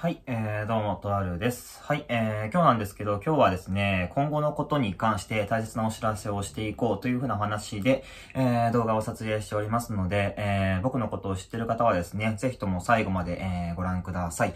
はい、えー、どうも、とあるです。はい、えー、今日なんですけど、今日はですね、今後のことに関して大切なお知らせをしていこうというふうな話で、えー、動画を撮影しておりますので、えー、僕のことを知ってる方はですね、ぜひとも最後まで、えー、ご覧ください。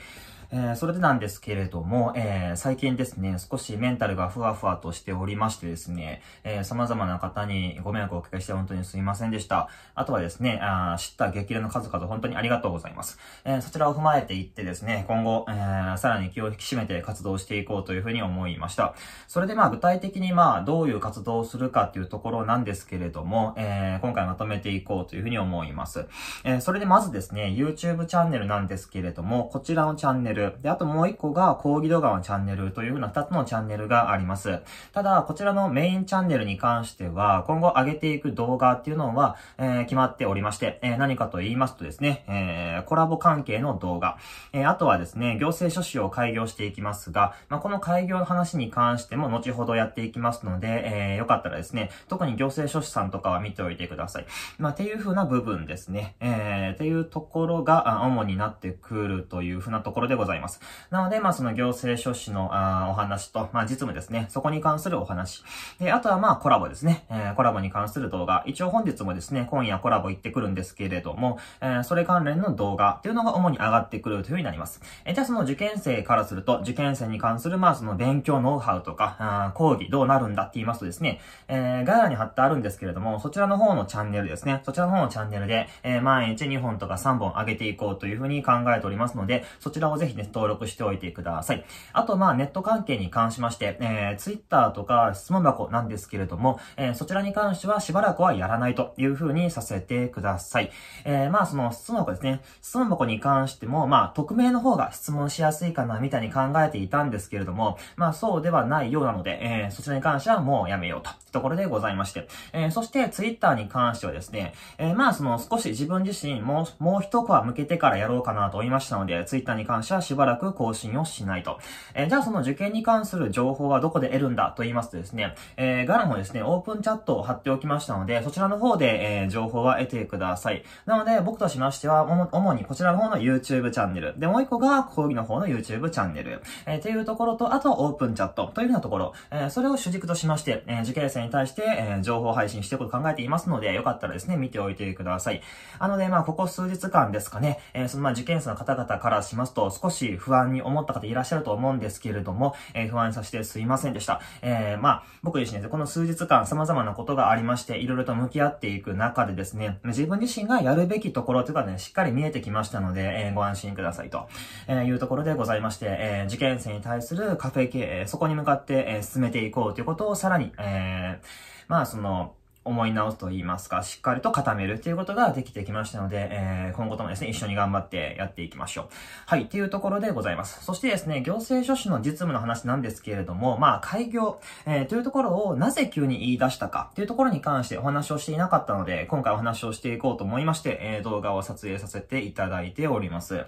えー、それでなんですけれども、えー、最近ですね、少しメンタルがふわふわとしておりましてですね、えー、様々な方にご迷惑をおかけして本当にすいませんでした。あとはですね、あ知った激励の数々本当にありがとうございます。えそちらを踏まえていってですね、今後、えー、さらに気を引き締めて活動していこうというふうに思いました。それでまあ具体的にまあどういう活動をするかっていうところなんですけれども、え今回まとめていこうというふうに思います。えそれでまずですね、YouTube チャンネルなんですけれども、こちらのチャンネルル。で、あともう一個が講義動画のチャンネルというふうな二つのチャンネルがあります。ただ、こちらのメインチャンネルに関しては、今後上げていく動画っていうのは、えー、決まっておりまして、えー、何かと言いますとですね、えー、コラボ関係の動画、えー、あとはですね、行政書士を開業していきますが、まあ、この開業の話に関しても後ほどやっていきますので、えー、よかったらですね、特に行政書士さんとかは見ておいてください。まあ、っていう風な部分ですね、えー、っていうところが主になってくるという風なところでございます。ざいます。なので、まあその行政書士のあお話と、まあ実務ですね、そこに関するお話。で、あとはまあコラボですね、えー、コラボに関する動画。一応本日もですね、今夜コラボ行ってくるんですけれども、えー、それ関連の動画っていうのが主に上がってくるというふうになります。えー、じゃあその受験生からすると、受験生に関するまあその勉強ノウハウとか、あ講義どうなるんだって言いますとですね、え概要に貼ってあるんですけれども、そちらの方のチャンネルですね、そちらの方のチャンネルで、え毎日2本とか3本上げていこうというふうに考えておりますので、そちらをぜひね、ね、登録しておいてください。あと、まあ、ネット関係に関しまして、えー、Twitter とか質問箱なんですけれども、えー、そちらに関してはしばらくはやらないという風にさせてください。えー、まあ、その質問箱ですね。質問箱に関しても、まあ、匿名の方が質問しやすいかな、みたいに考えていたんですけれども、まあ、そうではないようなので、えー、そちらに関してはもうやめようと、ところでございまして。えー、そして、Twitter に関してはですね、えー、まあ、その、少し自分自身も、もう一コア向けてからやろうかなと思いましたので、Twitter に関してはしばらく更新をしないと。えー、じゃあその受験に関する情報はどこで得るんだと言いますとですね、えー、ガラですね、オープンチャットを貼っておきましたので、そちらの方で、えー、情報は得てください。なので、僕としましては、主にこちらの方の YouTube チャンネル。で、もう一個が講義の方の YouTube チャンネル。えー、っていうところと、あとはオープンチャットというようなところ。えー、それを主軸としまして、えー、受験生に対して、えー、情報配信していくこと考えていますので、よかったらですね、見ておいてください。あので、まあ、ここ数日間ですかね、えー、そのまあ受験生の方々からしますと、少し不安に思った方いらっしゃると思うんですけれども、えー、不安させてすいませんでした。えー、まあ、僕ですね、この数日間様々なことがありまして、いろいろと向き合っていく中でですね、自分自身がやるべきところというかね、しっかり見えてきましたので、えー、ご安心くださいと、えー、いうところでございまして、えー、受験生に対するカフェ経営、そこに向かって、えー、進めていこうということをさらに、えー、まあ、その、思い直すと言いますか、しっかりと固めるっていうことができてきましたので、えー、今後ともですね、一緒に頑張ってやっていきましょう。はい、っていうところでございます。そしてですね、行政書士の実務の話なんですけれども、まあ、開業、えー、というところをなぜ急に言い出したかというところに関してお話をしていなかったので、今回お話をしていこうと思いまして、えー、動画を撮影させていただいております。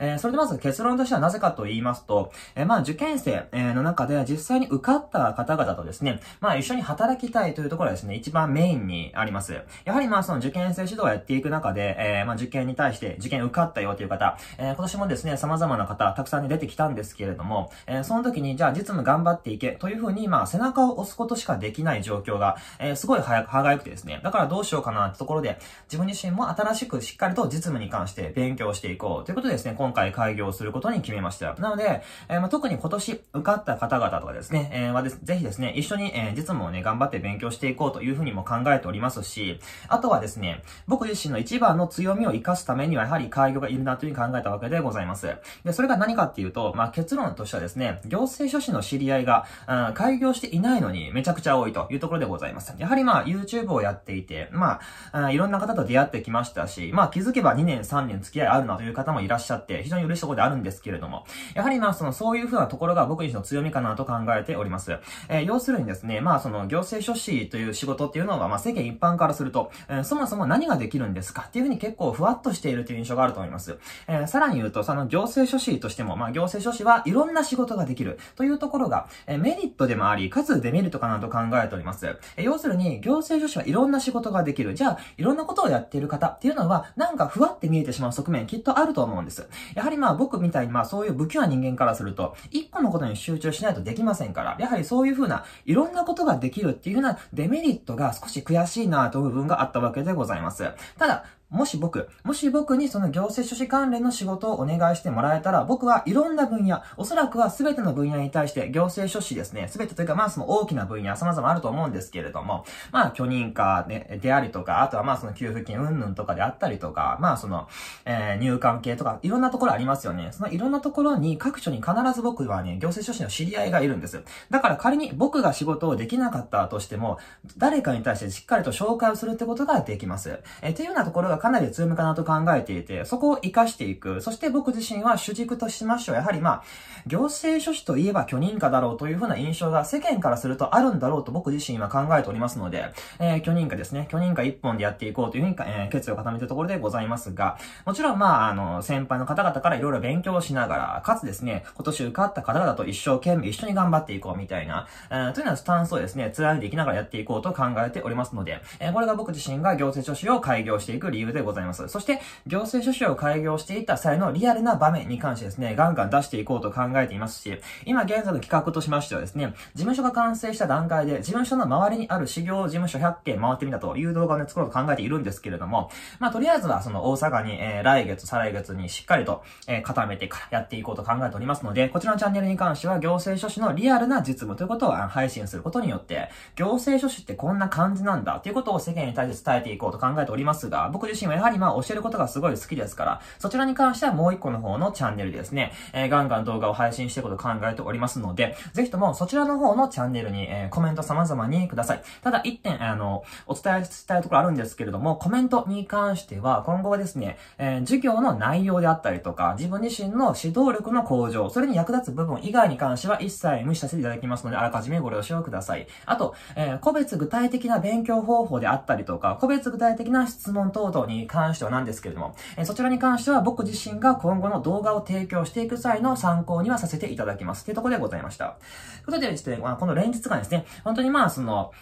えー、それでまず結論としてはなぜかと言いますと、えー、まあ、受験生の中で実際に受かった方々とですね、まあ、一緒に働きたいというところはですね、一番メインにあります。やはりまあその受験生指導をやっていく中で、えー、まあ受験に対して受験受かったよという方、えー、今年もですね、様々な方、たくさん出てきたんですけれども、えー、その時にじゃあ実務頑張っていけというふうに、まあ背中を押すことしかできない状況が、えー、すごい早く、歯がゆくてですね、だからどうしようかなってところで、自分自身も新しくしっかりと実務に関して勉強していこうということでですね、今回開業することに決めました。なので、えー、まあ特に今年受かった方々とかですね、えー、はぜひですね、一緒に、えー、実務をね、頑張って勉強していこうというふうにも考えておりますし、あとはですね、僕自身の一番の強みを活かすためには、やはり開業がいるなというふうに考えたわけでございます。で、それが何かっていうと、まあ、結論としてはですね、行政書士の知り合いが、うん、開業していないのにめちゃくちゃ多いというところでございます。やはりまあ、YouTube をやっていて、まあ、いろんな方と出会ってきましたし、まあ、気づけば2年、3年付き合いあるなという方もいらっしゃって、非常に嬉しいところであるんですけれども、やはりまあ、その、そういうふうなところが僕自身の強みかなと考えております。えー、要するにですね、まあ、その、行政書士という仕事っていうののが、まあ、世間一般からすると、えー、そもそも何ができるんですかっていうふうに結構ふわっとしているという印象があると思います。えー、さらに言うと、その行政書士としても、まあ、行政書士はいろんな仕事ができるというところが、えー、メリットでもあり、かつデメリットかなと考えております。えー、要するに、行政書士はいろんな仕事ができる。じゃあ、いろんなことをやっている方っていうのは、なんかふわって見えてしまう側面きっとあると思うんです。やはりまあ、僕みたいにまあ、そういう不器用な人間からすると、一個のことに集中しないとできませんから、やはりそういうふうな、いろんなことができるっていうふうなデメリットが少少し悔しいなという部分があったわけでございます。ただ、もし僕、もし僕にその行政書士関連の仕事をお願いしてもらえたら、僕はいろんな分野、おそらくはすべての分野に対して行政書士ですね、すべてというかまあその大きな分野様々あると思うんですけれども、まあ許認可ででありとか、あとはまあその給付金云々とかであったりとか、まあその、えー、入管系とか、いろんなところありますよね。そのいろんなところに各所に必ず僕はね、行政書士の知り合いがいるんです。だから仮に僕が仕事をできなかったとしても、誰かに対してしっかりと紹介をするってことができます。えー、というようなところががかなり強めかなと考えていて、そこを活かしていく。そして僕自身は主軸としましては、やはりまあ、行政書士といえば許認可だろうというふうな印象が世間からするとあるんだろうと僕自身は考えておりますので、えー、許認可ですね。許認可一本でやっていこうというふうに、えー、決意を固めたところでございますが、もちろんまあ、あの、先輩の方々からいろいろ勉強しながら、かつですね、今年受かった方々と一生懸命一緒に頑張っていこうみたいな、えー、というようなスタンスをですね、貫いていきながらやっていこうと考えておりますので、えー、これが僕自身が行政書士を開業していく理由由でございます。そして、行政書士を開業していた際のリアルな場面に関してですね、ガンガン出していこうと考えていますし、今現在の企画としましてはですね、事務所が完成した段階で、事務所の周りにある修行事務所100件回ってみたという動画をね、作ろうと考えているんですけれども、まあ、とりあえずはその大阪に、えー、来月、再来月にしっかりと、えー、固めてからやっていこうと考えておりますので、こちらのチャンネルに関しては、行政書士のリアルな実務ということを配信することによって、行政書士ってこんな感じなんだということを世間に対して伝えていこうと考えておりますが、僕自自身はやはりまあ教えることがすごい好きですから、そちらに関してはもう一個の方のチャンネルですね、えー、ガンガン動画を配信していくこと考えておりますので、ぜひともそちらの方のチャンネルに、えー、コメント様々にください。ただ一点、あの、お伝えしたいところあるんですけれども、コメントに関しては、今後はですね、えー、授業の内容であったりとか、自分自身の指導力の向上、それに役立つ部分以外に関しては一切無視させていただきますので、あらかじめご了承ください。あと、えー、個別具体的な勉強方法であったりとか、個別具体的な質問等々に関してはなんですけれども、えそちらに関しては僕自身が今後の動画を提供していく際の参考にはさせていただきます。というところでございました。ということでですね、まあ、この連日がですね、本当にまあその、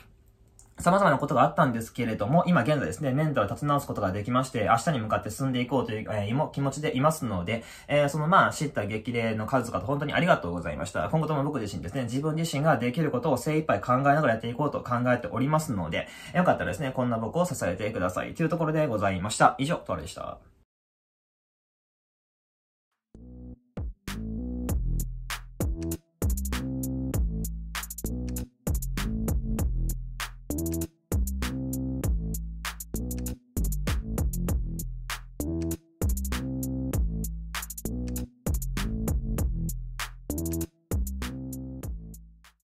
様々なことがあったんですけれども、今現在ですね、メンタルを立て直すことができまして、明日に向かって進んでいこうという、えー、気持ちでいますので、えー、そのまあ、知った激励の数々本当にありがとうございました。今後とも僕自身ですね、自分自身ができることを精一杯考えながらやっていこうと考えておりますので、よかったらですね、こんな僕を支えてください。というところでございました。以上、トラでした。